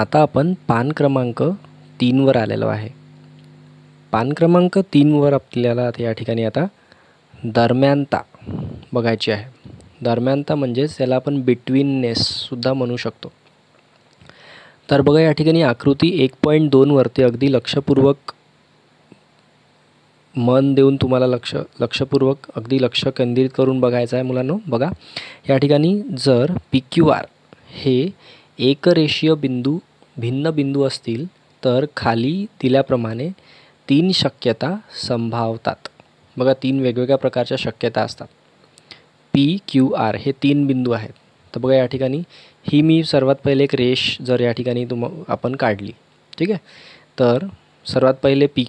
आता आपण पान क्रमांक तीनवर आलेलो आहे पान क्रमांक तीनवर आपल्याला या ठिकाणी आता दरम्यानता बघायची आहे दरम्यानता म्हणजेच याला आपण बिटवीननेससुद्धा म्हणू शकतो तर बघा या ठिकाणी आकृती एक पॉईंट दोनवरती अगदी लक्षपूर्वक मन देऊन तुम्हाला लक्ष लक्षपूर्वक अगदी लक्ष केंद्रित करून बघायचं आहे मुलांनो बघा या ठिकाणी जर पी क्यू आर हे एकरेषीय बिंदू भिन्न बिंदू असतील तर खाली दिल्याप्रमाणे तीन शक्यता संभावतात बघा तीन वेगवेगळ्या प्रकारच्या शक्यता असतात पी क्यू आर हे तीन बिंदू आहेत तर बघा या ठिकाणी ही मी सर्वात पहिले एक रेष जर या ठिकाणी तुम आपण काढली ठीक आहे तर सर्वात पहिले पी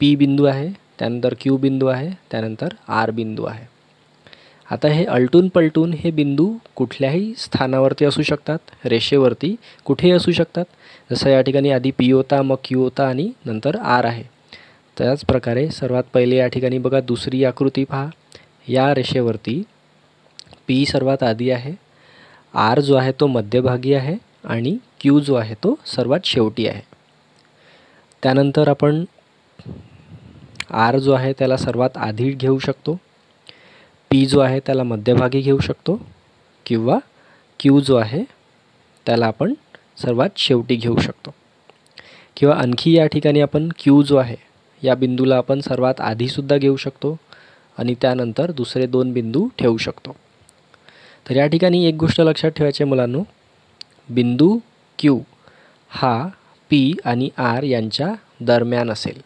पी बिंदू आहे त्यानंतर क्यू बिंदू आहे त्यानंतर आर बिंदू आहे आता हे अलटून पलटून हे बिंदू कुठल्याही स्थानावरती असू शकतात रेषेवरती कुठेही असू शकतात जसं या ठिकाणी आधी पी होता मग क्यू होता आणि नंतर आर आहे त्याच प्रकारे सर्वात पहिले या ठिकाणी बघा दुसरी आकृती पहा या रेषेवरती पी सर्वात आधी आहे आर जो आहे तो मध्यभागी आहे आणि क्यू जो आहे तो सर्वात शेवटी आहे त्यानंतर आपण आर जो आहे त्याला सर्वात आधी घेऊ शकतो पी जो आहे त्याला मध्यभागी घेऊ शकतो किंवा क्यू जो आहे त्याला आपण सर्वात शेवटी घेऊ शकतो किंवा आणखी या ठिकाणी आपण क्यू जो आहे या बिंदूला आपण सर्वात आधीसुद्धा घेऊ शकतो आणि त्यानंतर दुसरे दोन बिंदू ठेवू शकतो तर या ठिकाणी एक गोष्ट लक्षात ठेवायची मुलांनो बिंदू क्यू हा पी आणि आर यांच्या दरम्यान असेल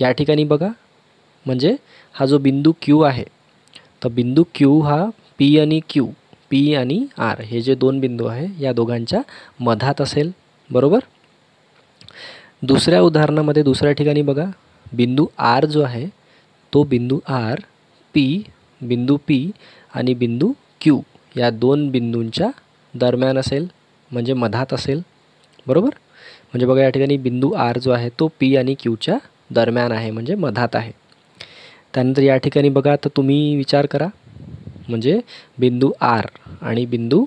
या ठिकाणी बघा म्हणजे हा जो बिंदू क्यू आहे तर बिंदू क्यू हा पी आणि क्यू पी आणि आर हे जे दोन बिंदू आहे या दोघांच्या मधात असेल बरोबर दुसऱ्या उदाहरणामध्ये दुसऱ्या ठिकाणी बघा बिंदू आर जो आहे तो बिंदू आर पी बिंदू पी आणि बिंदू क्यू या दोन बिंदूंच्या दरम्यान असेल म्हणजे मधात असेल बरोबर म्हणजे बघा या ठिकाणी बिंदू आर जो आहे तो पी आणि क्यूच्या दरम्यान आहे म्हणजे मधात आहे त्यानंतर या ठिकाणी बघा तर तुम्ही विचार करा म्हणजे बिंदू आर आणि बिंदू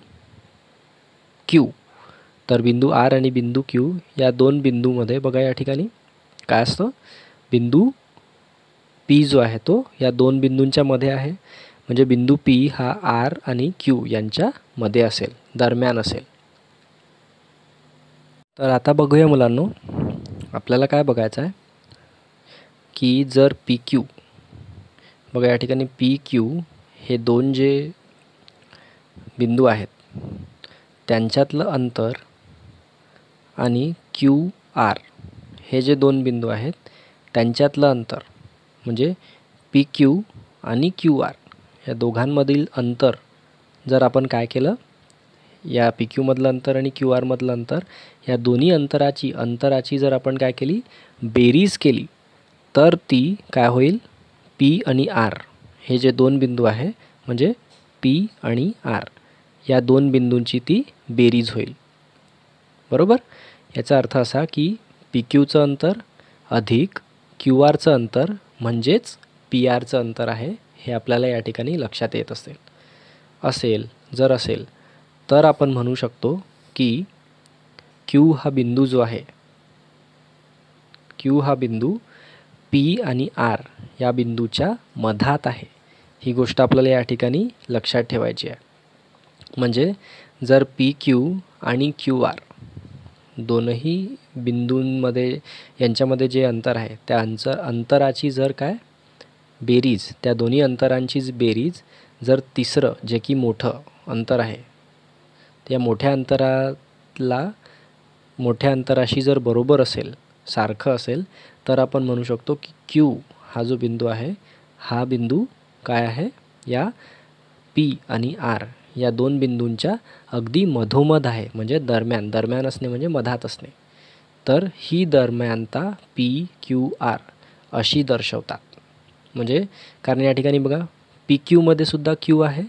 क्यू तर बिंदू आर आणि बिंदू क्यू या दोन बिंदूमध्ये बघा या ठिकाणी काय असतं बिंदू पी जो आहे तो या दोन बिंदूंच्या मध्ये आहे म्हणजे बिंदू पी हा आर आणि क्यू यांच्या मध्ये असेल दरम्यान असेल तर आता बघूया मुलांनो आपल्याला काय बघायचं आहे की जर पी क्यू बघा या ठिकाणी पी क्यू हे दोन जे बिंदू आहेत त्यांच्यातलं अंतर आणि क्यू आर हे जे दोन बिंदू आहेत त्यांच्यातलं अंतर म्हणजे पी क्यू आणि क्यू आर या दोघांमधील अंतर जर आपण काय केलं या पी क्यूमधलं अंतर आणि क्यू आरमधलं अंतर या दोन्ही अंतराची अंतराची जर आपण काय केली बेरीज केली तर ती काय होईल पी आणि आर हे जे दोन बिंदू आहे म्हणजे पी आणि आर या दोन बिंदूंची ती बेरीज होईल बरोबर याचा अर्थ असा की पी क्यूचं अंतर अधिक क्यू आरचं अंतर म्हणजेच पी आरचं अंतर आहे हे आपल्याला या ठिकाणी लक्षात येत असेल असेल जर असेल तर आपण म्हणू शकतो की क्यू हा बिंदू जो आहे क्यू हा बिंदू पी आणि आर या बिंदूच्या मधात आहे ही गोष्ट आपल्याला या ठिकाणी लक्षात ठेवायची आहे म्हणजे जर पी क्यू आणि क्यू आर दोनही बिंदूंमध्ये यांच्यामध्ये जे अंतर आहे त्या अंतर अंतराची जर काय बेरीज त्या दोन्ही अंतरांचीच बेरीज जर तिसरं जे की मोठं अंतर आहे त्या मोठ्या अंतराला मोठ्या अंतराशी जर बरोबर असेल सारखं असेल तर आपण म्हणू शकतो की क्यू हा जो बिंदू आहे हा बिंदू काय आहे या पी आणि आर या दोन बिंदूंच्या अगदी मधोमध आहे म्हणजे दरम्यान दरम्यान असणे म्हणजे मधात असणे तर ही दरम्यानता पी क्यू आर अशी दर्शवतात म्हणजे कारण या ठिकाणी बघा पी क्यूमध्ये सुद्धा क्यू आहे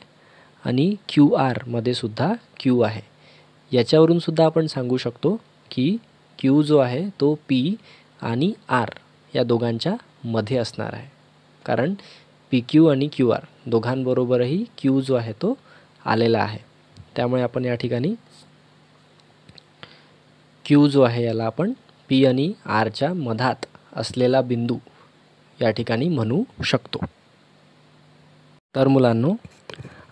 आणि क्यू आरमध्ये सुद्धा क्यू आहे याच्यावरून सुद्धा आपण सांगू शकतो की क्यू जो आहे तो पी आणि आर या दोघांच्या मध्ये असणार आहे कारण पी क्यू आणि क्यू आर दोघांबरोबरही क्यू जो आहे तो आलेला आहे त्यामुळे आपण या ठिकाणी क्यू जो आहे याला आपण पी आणि आरच्या मधात असलेला बिंदू या ठिकाणी म्हणू शकतो तर मुलांनो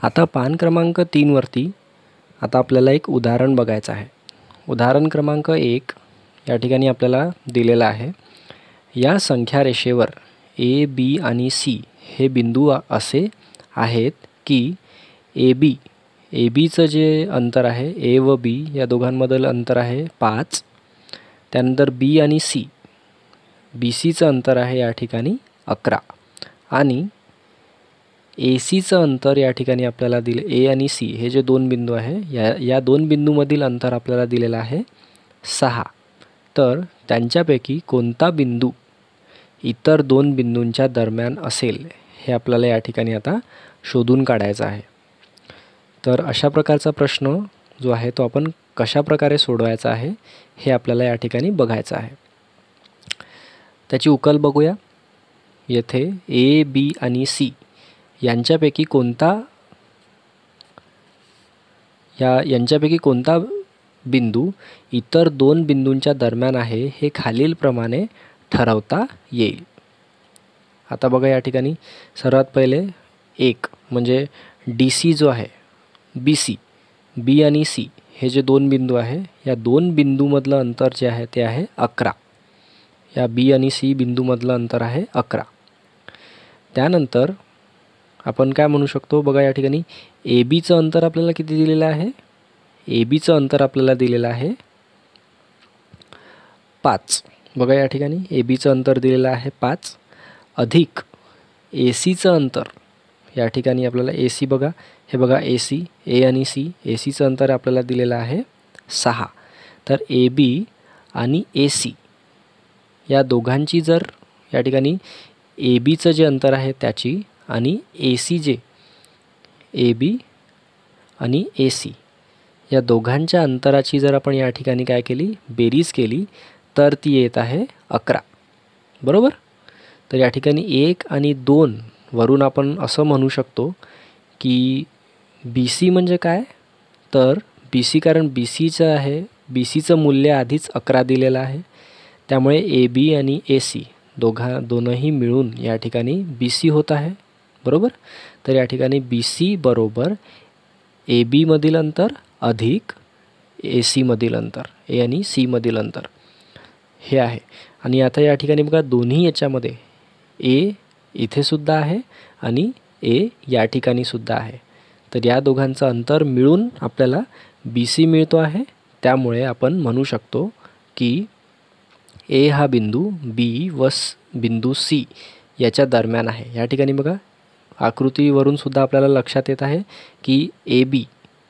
आता पान क्रमांक तीनवरती आता आपल्याला एक उदाहरण बघायचं आहे उदाहरण क्रमांक एक या ठिकाणी आपल्याला दिलेला आहे या संख्या रेषेवर ए बी आणि सी हे बिंदू असे आहेत की ए बी ए बीचं जे अंतर आहे ए व बी या दोघांमधलं अंतर आहे पाच त्यानंतर बी आणि सी बी सीचं अंतर आहे या ठिकाणी अकरा आणि ए सीचं अंतर या ठिकाणी आपल्याला दिले ए आणि सी हे जे दोन बिंदू आहे या या दोन बिंदूमधील अंतर आपल्याला दिलेलं आहे सहा तर त्यांच्यापैकी कोणता बिंदू इतर दोन बिंदूंच्या दरम्यान असेल हे आपल्याला या ठिकाणी आता शोधून काढायचं आहे तर अशा प्रकारचा प्रश्न जो आहे तो आपण कशा प्रकारे सोडवायचा आहे हे आपल्याला या ठिकाणी बघायचं आहे त्याची उकल बघूया येथे ए बी आणि सी यांच्यापैकी कोणता या यांच्यापैकी कोणता बिंदू इतर दोन बिंदूंच्या दरम्यान आहे हे खालीलप्रमाणे ठरवता येईल आता बघा या ठिकाणी सर्वात पहिले एक म्हणजे डी सी जो आहे बी सी बी आणि सी हे जे दोन बिंदू आहे या दोन बिंदूमधलं अंतर जे आहे ते आहे अकरा या बी आणि सी बिंदूमधलं अंतर आहे अकरा त्यानंतर आपण काय म्हणू शकतो बघा या ठिकाणी ए बीचं अंतर आपल्याला किती दिलेलं आहे ए बीचं अंतर आपल्याला दिलेलं आहे पाच बघा या ठिकाणी ए बीचं अंतर दिलेलं आहे पाच अधिक ए सीचं अंतर या ठिकाणी आपल्याला ए सी बघा हे बघा ए सी ए आणि सी ए सीचं अंतर आपल्याला दिलेलं आहे सहा तर ए बी आणि ए सी या दोघांची जर या ठिकाणी ए बीचं जे अंतर आहे त्याची आणि ए सी जे ए बी आणि ए सी या दोघांच्या अंतराची जर आपण या ठिकाणी काय केली बेरीज केली तर ती येत आहे अकरा बरोबर तर या ठिकाणी एक आणि दोन वरून आपण असं म्हणू शकतो की बी सी म्हणजे काय तर बी सी कारण बी सीचं आहे बी सीचं मूल्य आधीच अकरा दिलेलं आहे त्यामुळे ए बी आणि ए सी दोघा दोनही मिळून या ठिकाणी बी सी होत आहे बरोबर तर या ठिकाणी बी सी बरोबर ए बीमधील अंतर अधिक ए सीमधील अंतर ए आणि सीमधील अंतर हे आहे आणि आता या ठिकाणी बघा दोन्ही याच्यामध्ये ए सुद्धा आहे आणि ए या ठिकाणीसुद्धा आहे तर या दोघांचं अंतर मिळून आपल्याला बी सी मिळतो आहे त्यामुळे आपण म्हणू शकतो की ए हा बिंदू बी व बिंदू सी याच्या दरम्यान आहे या ठिकाणी बघा आकृतीवरून सुद्धा आपल्याला लक्षात येत आहे की ए बी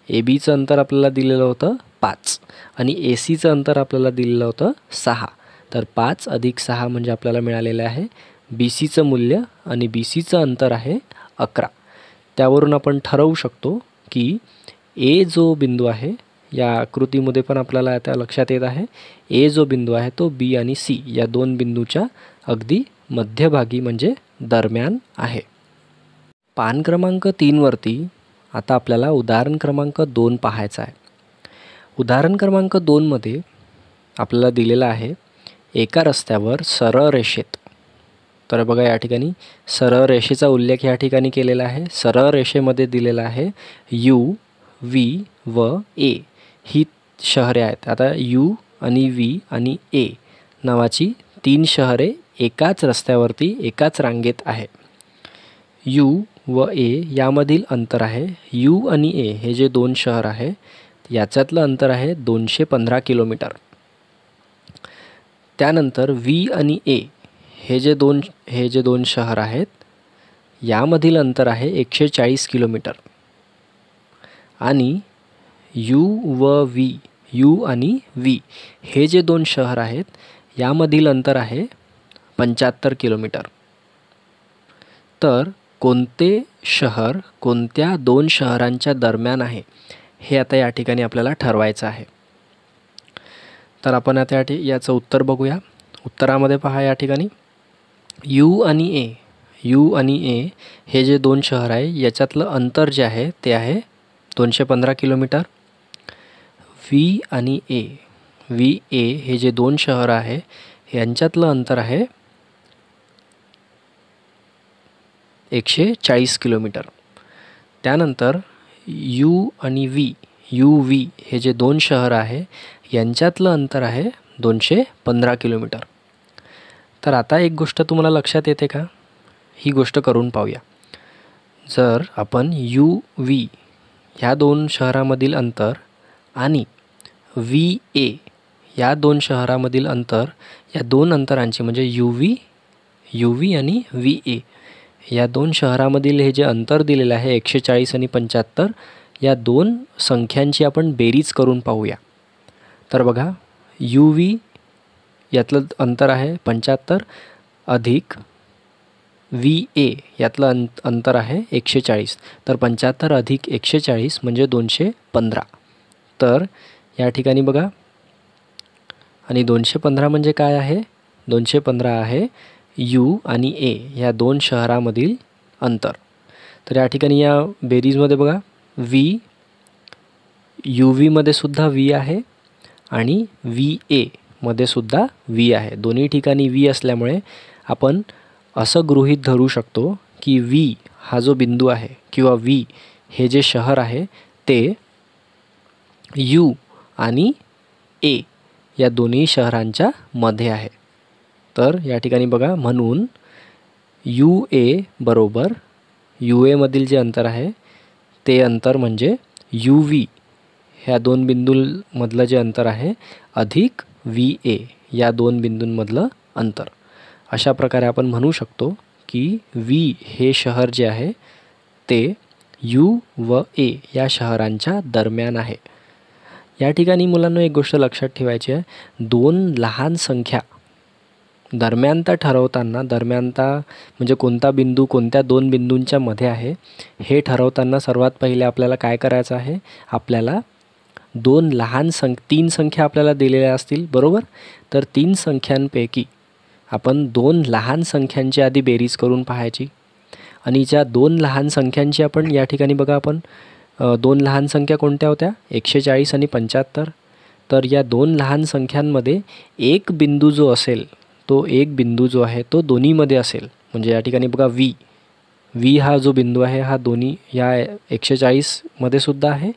ए बीचं अंतर आपल्याला दिलेलं होतं पाच आणि ए सीचं अंतर आपल्याला दिलेलं होतं सहा तर पाच अधिक सहा म्हणजे आपल्याला मिळालेलं आहे बी सीचं मूल्य आणि बी सीचं अंतर आहे अकरा त्यावरून आपण ठरवू शकतो की ए जो बिंदू आहे या आकृतीमध्ये पण आपल्याला आता लक्षात येत आहे ए जो बिंदू आहे तो बी आणि सी या दोन बिंदूच्या अगदी मध्यभागी म्हणजे दरम्यान आहे पान क्रमांक तीनवरती आता आपल्याला उदाहरण क्रमांक दोन पाहायचा आहे उदाहरण क्रमांक दोनमध्ये आपल्याला दिलेला आहे एका रस्त्यावर सरळ रेषेत तर बघा या ठिकाणी सरळ रेषेचा उल्लेख या ठिकाणी केलेला आहे सरळ रेषेमध्ये दिलेला आहे यू व्ही व ए ही शहरे आहेत आता यू आणि व्ही आणि ए नावाची तीन शहरे एकाच रस्त्यावरती एकाच रांगेत आहे यू व ए यामधील अंतर आहे यू आणि ए हे जे दोन शहर आहे याच्यातलं अंतर आहे दोनशे पंधरा किलोमीटर त्यानंतर वी आणि ए हे जे दोन हे जे दोन शहर आहेत यामधील अंतर आहे एकशे चाळीस किलोमीटर आणि यू व व्ही यू आणि वी हे जे दोन शहर आहेत यामधील अंतर आहे पंच्याहत्तर किलोमीटर तर कोणते शहर कोणत्या दोन शहरांच्या दरम्यान आहे हे आता या ठिकाणी आपल्याला ठरवायचं आहे तर आपण आता या याचं उत्तर बघूया उत्तरामध्ये पहा या ठिकाणी यू आणि ए यू आणि ए हे जे दोन शहर आहे याच्यातलं अंतर जे आहे ते आहे दोनशे पंधरा किलोमीटर व्ही आणि ए व्ही ए हे जे दोन शहर आहे यांच्यातलं अंतर आहे एकशे चाळीस किलोमीटर त्यानंतर यू आणि व्ही यू व्ही हे जे दोन शहर आहे यांच्यातलं अंतर आहे दोनशे पंधरा किलोमीटर तर आता एक गोष्ट तुम्हाला लक्षात येते का ही गोष्ट करून पाहूया जर आपण यू व्ही ह्या दोन शहरामधील अंतर आणि व्ही ए या दोन शहरामधील अंतर या दोन अंतरांची म्हणजे यू व्ही यू व्ही आणि व्ही ए या दोन शहरामधील हे जे अंतर दिलेलं आहे एकशे चाळीस आणि पंच्याहत्तर या दोन संख्यांची आपण बेरीज करून पाहूया तर बघा यू व्ही यातलं अंतर आहे पंच्याहत्तर अधिक वी ए यातलं अंत अंतर आहे एकशे चाळीस तर पंच्याहत्तर अधिक एकशे चाळीस म्हणजे दोनशे पंधरा तर या ठिकाणी बघा आणि दोनशे पंधरा म्हणजे काय आहे दोनशे पंधरा आहे यू आणि ए या दोन शहरामधील अंतर तर या ठिकाणी या बेरीजमध्ये बघा व्ही यू व्हीमध्ये सुद्धा व्ही आहे आणि व्ही एमध्ये सुद्धा व्ही आहे दोन्ही ठिकाणी व्ही असल्यामुळे आपण असं गृहीत धरू शकतो की व्ही हा जो बिंदू आहे किंवा व्ही हे जे शहर आहे ते यू आणि ए या दोन्ही शहरांच्या मध्ये आहे तर या ठिकाणी बघा म्हणून यू ए बरोबर यू एमधील जे अंतर आहे ते अंतर म्हणजे यू व्ही ह्या दोन बिंदूंमधलं जे अंतर आहे अधिक व्ही ए या दोन बिंदूंमधलं अंतर अशा प्रकारे आपण म्हणू शकतो की व्ही हे शहर जे आहे ते यू व ए या शहरांच्या दरम्यान आहे या ठिकाणी मुलांना एक गोष्ट लक्षात ठेवायची आहे दोन लहान संख्या दरम्यानता ठरवताना दरम्यानता म्हणजे कोणता बिंदू कोणत्या दोन बिंदूंच्या मध्ये आहे हे ठरवताना सर्वात पहिले आपल्याला काय करायचं आहे आपल्याला दोन लहान सं तीन संख्या आपल्याला दिलेल्या असतील बरोबर तर तीन संख्यांपैकी आपण दोन लहान संख्यांची आधी बेरीज करून पाहायची आणि ज्या दोन लहान संख्यांची आपण या ठिकाणी बघा आपण दोन लहान संख्या कोणत्या होत्या एकशे चाळीस आणि पंच्याहत्तर तर या दोन लहान संख्यांमध्ये एक बिंदू जो असेल तो एक बिंदू जो आहे तो दोन्हीमध्ये असेल म्हणजे या ठिकाणी बघा वी वी हा जो बिंदू आहे हा दोन्ही या एकशे चाळीसमध्ये सुद्धा आहे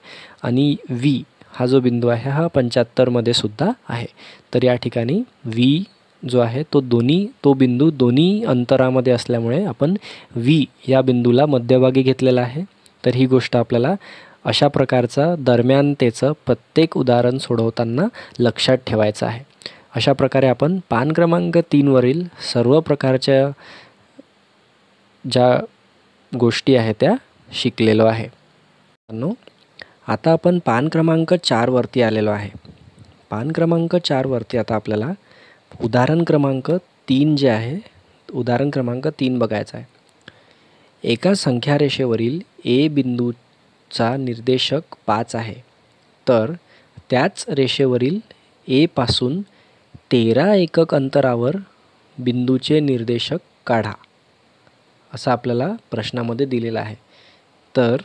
आणि वी हा जो बिंदू आहे हा पंच्याहत्तरमध्ये सुद्धा आहे तर या ठिकाणी व्ही जो आहे तो दोन्ही तो बिंदू दोन्ही अंतरामध्ये असल्यामुळे आपण वी या बिंदूला मध्यभागी घेतलेला आहे तर ही गोष्ट आपल्याला अशा प्रकारचा दरम्यानतेचं प्रत्येक उदाहरण सोडवताना लक्षात ठेवायचं आहे अशा प्रकारे आपण पान क्रमांक तीनवरील सर्व प्रकारच्या ज्या गोष्टी आहेत त्या शिकलेलो आहे आता आपण पान क्रमांक चारवरती आलेलो आहे पान क्रमांक चारवरती आता आपल्याला उदाहरण क्रमांक तीन जे आहे उदाहरण क्रमांक तीन बघायचा आहे एका संख्यारेषेवरील ए बिंदूचा निर्देशक पाच आहे तर त्याच रेषेवरील एपासून तेरा एकक अंतरावर बिंदूचे निर्देशक काढा असा आपल्याला प्रश्नामध्ये दिलेला आहे तर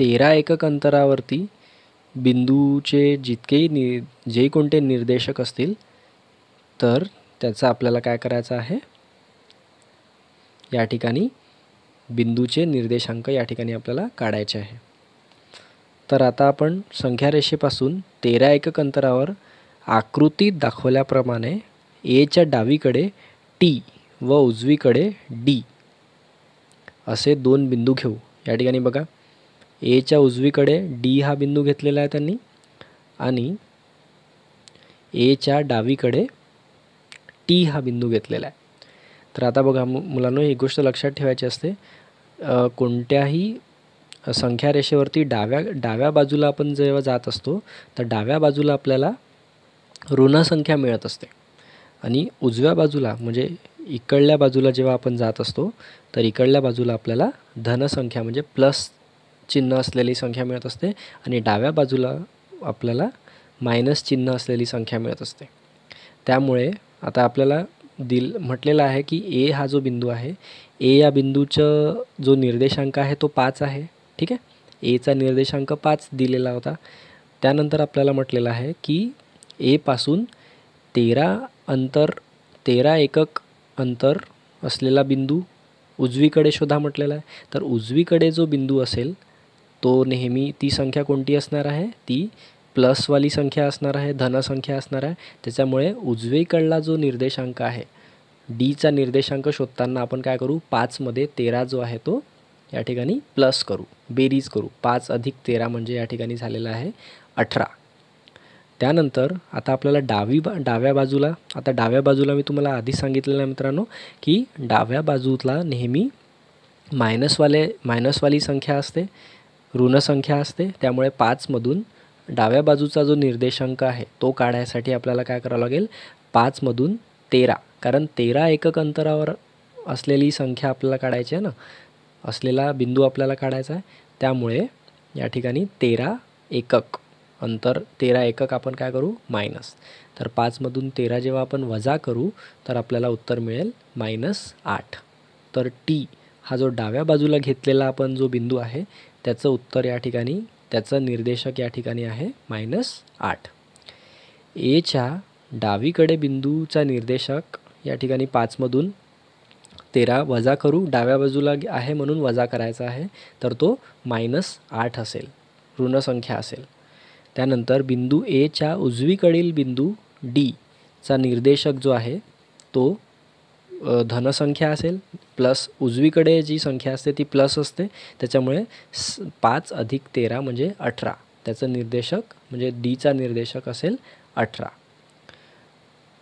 तेरा एकक अंतरावरती बिंदूचे जितकेही नि जे कोणते निर्देशक असतील तर त्याचा आपल्याला काय करायचं आहे या ठिकाणी बिंदूचे निर्देशांक या ठिकाणी आपल्याला काढायचे आहे तर आता आपण संख्या रेषेपासून तेरा एकक अंतरावर आकृतीत दाखवल्याप्रमाणे एच्या डावीकडे टी व उजवीकडे डी असे दोन बिंदू घेऊ या ठिकाणी बघा एच्या उजवीकडे डी हा बिंदू घेतलेला आहे त्यांनी आणि एच्या डावीकडे टी हा बिंदू घेतलेला आहे तर आता बघा मुलांनो एक गोष्ट लक्षात ठेवायची असते कोणत्याही संख्या रेषेवरती डाव्या डाव्या बाजूला आपण जेव्हा जात असतो तर डाव्या बाजूला आपल्याला ऋण संख्या मिळत असते आणि उजव्या बाजूला म्हणजे इकडल्या बाजूला जेव्हा आपण जात असतो तर इकडल्या बाजूला आपल्याला धनसंख्या म्हणजे प्लस चिन्ह असलेली संख्या मिळत असते आणि डाव्या बाजूला आपल्याला मायनस चिन्ह असलेली संख्या मिळत असते त्यामुळे आता आपल्याला दिल म्हटलेलं आहे की ए हा जो बिंदू आहे ए या बिंदूचं जो निर्देशांक आहे तो पाच आहे ठीक आहे एचा निर्देशांक पाच दिलेला होता त्यानंतर आपल्याला म्हटलेलं आहे की एपासून तेरा अंतर तेरा एकक अंतर असलेला बिंदू उजवीकडे शोधा म्हटलेला आहे तर उजवीकडे जो बिंदू असेल तो नेहमी ती संख्या कोणती असणार आहे ती प्लसवाली संख्या असणार आहे धनसंख्या असणार आहे त्याच्यामुळे उजवेकडला जो निर्देशांक आहे डीचा निर्देशांक शोधताना आपण काय करू पाचमध्ये तेरा जो आहे तो या ठिकाणी प्लस करू बेरीज करू पाच अधिक तेरा म्हणजे या ठिकाणी झालेला आहे अठरा त्यानंतर आता आपल्याला डावी बा डाव्या बाजूला आता डाव्या बाजूला मी तुम्हाला आधी सांगितलेलं आहे मित्रांनो की डाव्या बाजूला नेहमी मायनसवाले मायनसवाली संख्या असते ऋणसंख्या असते त्यामुळे पाचमधून डाव्या बाजूचा जो निर्देशांक आहे तो काढायसाठी आपल्याला काय करावं लागेल पाचमधून तेरा कारण तेरा एकक अंतरावर असलेली संख्या आपल्याला काढायची आहे ना असलेला बिंदू आपल्याला काढायचा आहे त्यामुळे या ठिकाणी तेरा एकक अंतर तेरा एकक आपण काय करू मायनस तर पाचमधून तेरा जेव्हा आपण वजा करू तर आपल्याला उत्तर मिळेल मायनस आठ तर टी हा जो डाव्या बाजूला घेतलेला आपण जो बिंदू आहे त्याचं उत्तर या ठिकाणी त्याचं निर्देशक या ठिकाणी आहे मायनस आठ एच्या डावीकडे बिंदूचा निर्देशक या ठिकाणी पाचमधून तेरा वजा करू डाव्या बाजूला आहे म्हणून वजा करायचा आहे तर तो मायनस आठ असेल ऋणसंख्या असेल त्यानंतर बिंदू एच्या उजवीकडील बिंदू डीचा निर्देशक जो आहे तो धनसंख्या असेल प्लस उजवीकडे जी संख्या असते ती प्लस असते त्याच्यामुळे स पाच अधिक तेरा म्हणजे अठरा त्याचं निर्देशक म्हणजे डीचा निर्देशक असेल अठरा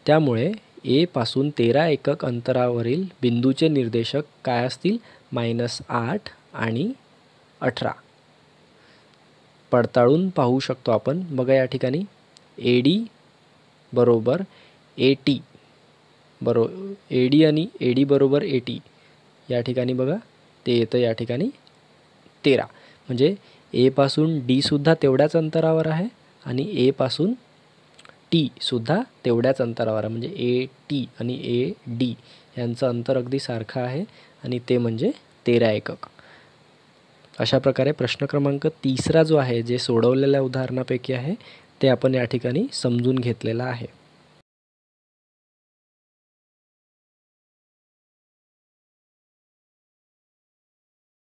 त्यामुळे एपासून तेरा एकक अंतरावरील बिंदूचे निर्देशक काय असतील मायनस आठ आणि अठरा पडताळून पाहू शकतो आपण बघा या ठिकाणी ए डी बरोबर ए टी बरो ए डी आणि ए डी बरोबर ए टी या ठिकाणी बघा ते येतं या ठिकाणी तेरा म्हणजे एपासून डीसुद्धा तेवढ्याच अंतरावर आहे आणि एपासून टीसुद्धा तेवढ्याच अंतरावर आहे म्हणजे ए टी आणि ए डी यांचं अंतर अगदी सारखं आहे आणि ते म्हणजे तेरा एकक अशा प्रकारे प्रश्न क्रमांक तिसरा जो आहे जे सोडवलेल्या उदाहरणापैकी आहे ते आपण या ठिकाणी समजून घेतलेला आहे